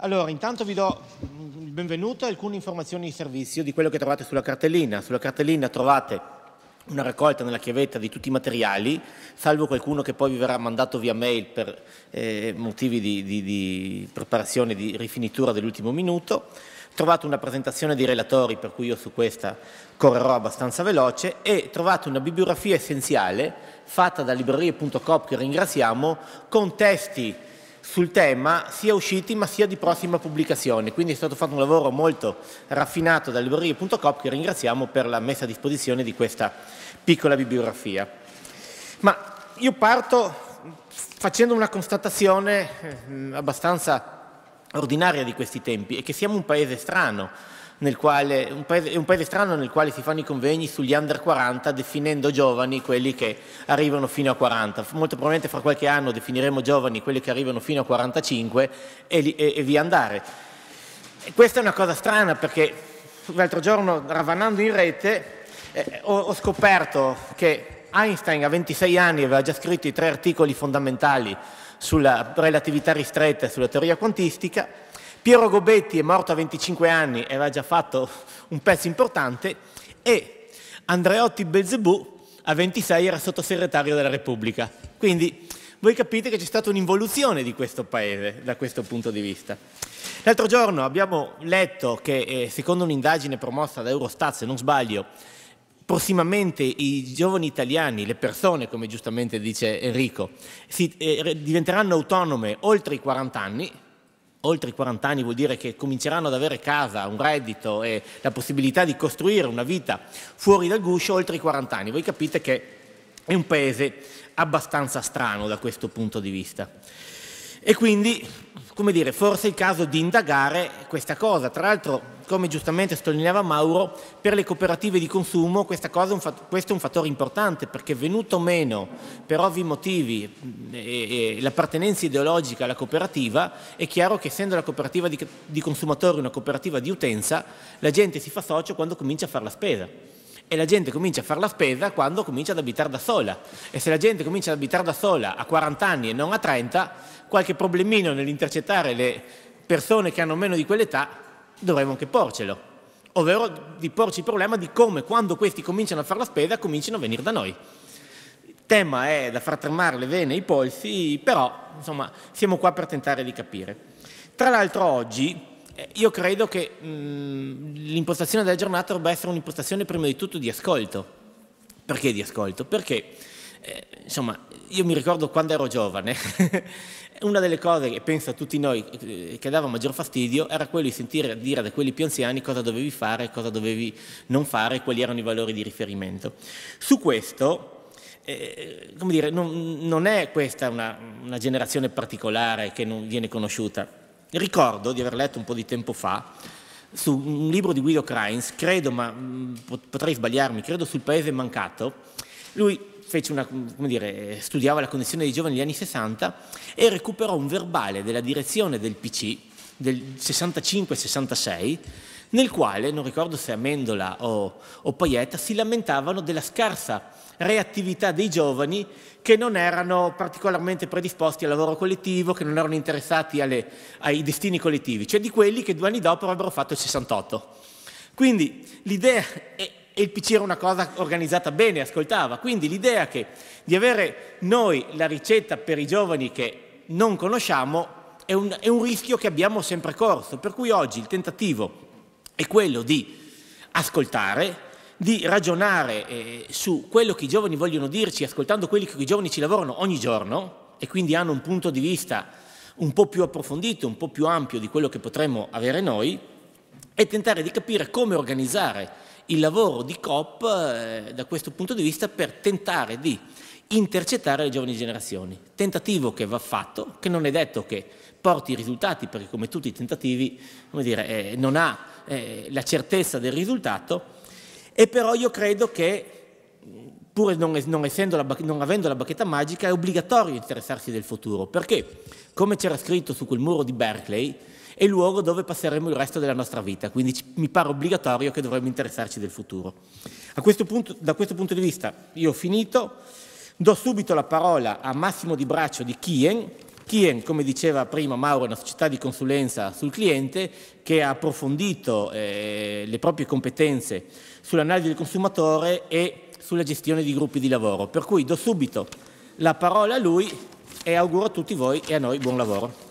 Allora, intanto vi do il benvenuto e alcune informazioni di servizio di quello che trovate sulla cartellina. Sulla cartellina trovate una raccolta nella chiavetta di tutti i materiali, salvo qualcuno che poi vi verrà mandato via mail per eh, motivi di, di, di preparazione, di rifinitura dell'ultimo minuto. Trovate una presentazione di relatori, per cui io su questa correrò abbastanza veloce, e trovate una bibliografia essenziale fatta da librerie.com che ringraziamo, con testi sul tema sia usciti ma sia di prossima pubblicazione, quindi è stato fatto un lavoro molto raffinato da librerie.coop che ringraziamo per la messa a disposizione di questa piccola bibliografia. Ma io parto facendo una constatazione eh, abbastanza ordinaria di questi tempi, e che siamo un paese strano, quale, un paese, è un paese strano nel quale si fanno i convegni sugli under 40 definendo giovani quelli che arrivano fino a 40. Molto probabilmente fra qualche anno definiremo giovani quelli che arrivano fino a 45 e, e, e via andare. E questa è una cosa strana perché l'altro giorno ravanando in rete eh, ho, ho scoperto che Einstein a 26 anni aveva già scritto i tre articoli fondamentali sulla relatività ristretta e sulla teoria quantistica Piero Gobetti è morto a 25 anni, e aveva già fatto un pezzo importante, e Andreotti Belzebù a 26 era sottosegretario della Repubblica. Quindi voi capite che c'è stata un'involuzione di questo paese da questo punto di vista. L'altro giorno abbiamo letto che, eh, secondo un'indagine promossa da Eurostat, se non sbaglio, prossimamente i giovani italiani, le persone, come giustamente dice Enrico, si, eh, diventeranno autonome oltre i 40 anni, oltre i 40 anni vuol dire che cominceranno ad avere casa, un reddito e la possibilità di costruire una vita fuori dal guscio oltre i 40 anni. Voi capite che è un paese abbastanza strano da questo punto di vista. E quindi, come dire, forse è il caso di indagare questa cosa. Tra l'altro come giustamente sottolineava Mauro, per le cooperative di consumo questa cosa è un questo è un fattore importante perché venuto meno per ovvi motivi e, e l'appartenenza ideologica alla cooperativa, è chiaro che essendo la cooperativa di, di consumatori una cooperativa di utenza, la gente si fa socio quando comincia a fare la spesa e la gente comincia a fare la spesa quando comincia ad abitare da sola. E se la gente comincia ad abitare da sola a 40 anni e non a 30, qualche problemino nell'intercettare le persone che hanno meno di quell'età dovremmo anche porcelo, ovvero di porci il problema di come quando questi cominciano a fare la spesa cominciano a venire da noi. Il tema è da far tremare le vene e i polsi, però insomma siamo qua per tentare di capire. Tra l'altro oggi eh, io credo che mm, l'impostazione della giornata dovrebbe essere un'impostazione prima di tutto di ascolto. Perché di ascolto? Perché eh, insomma, io mi ricordo quando ero giovane, una delle cose che penso a tutti noi eh, che dava maggior fastidio era quello di sentire dire da quelli più anziani cosa dovevi fare, cosa dovevi non fare, quali erano i valori di riferimento. Su questo, eh, come dire, non, non è questa una, una, generazione particolare che non viene conosciuta. Ricordo di aver letto un po' di tempo fa su un libro di Guido Kreins, credo, ma mm, potrei sbagliarmi, credo sul Paese Mancato, lui fece una, come dire, studiava la connessione dei giovani negli anni 60 e recuperò un verbale della direzione del PC del 65-66 nel quale, non ricordo se Amendola o, o Paietta, si lamentavano della scarsa reattività dei giovani che non erano particolarmente predisposti al lavoro collettivo, che non erano interessati alle, ai destini collettivi, cioè di quelli che due anni dopo avrebbero fatto il 68. Quindi l'idea, e il PC era una cosa organizzata bene, ascoltava. Quindi l'idea che di avere noi la ricetta per i giovani che non conosciamo è un, è un rischio che abbiamo sempre corso, per cui oggi il tentativo è quello di ascoltare, di ragionare eh, su quello che i giovani vogliono dirci, ascoltando quelli che i giovani ci lavorano ogni giorno e quindi hanno un punto di vista un po' più approfondito, un po' più ampio di quello che potremmo avere noi, e tentare di capire come organizzare il lavoro di COP eh, da questo punto di vista per tentare di intercettare le giovani generazioni. Tentativo che va fatto, che non è detto che porti risultati, perché come tutti i tentativi dire, eh, non ha eh, la certezza del risultato, e però io credo che pur non, non, la, non avendo la bacchetta magica è obbligatorio interessarsi del futuro, perché come c'era scritto su quel muro di Berkeley, e luogo dove passeremo il resto della nostra vita, quindi mi pare obbligatorio che dovremmo interessarci del futuro. Questo punto, da questo punto di vista io ho finito, do subito la parola a Massimo Di Braccio di Kien, Kien, come diceva prima Mauro, è una società di consulenza sul cliente che ha approfondito eh, le proprie competenze sull'analisi del consumatore e sulla gestione di gruppi di lavoro. Per cui do subito la parola a lui e auguro a tutti voi e a noi buon lavoro.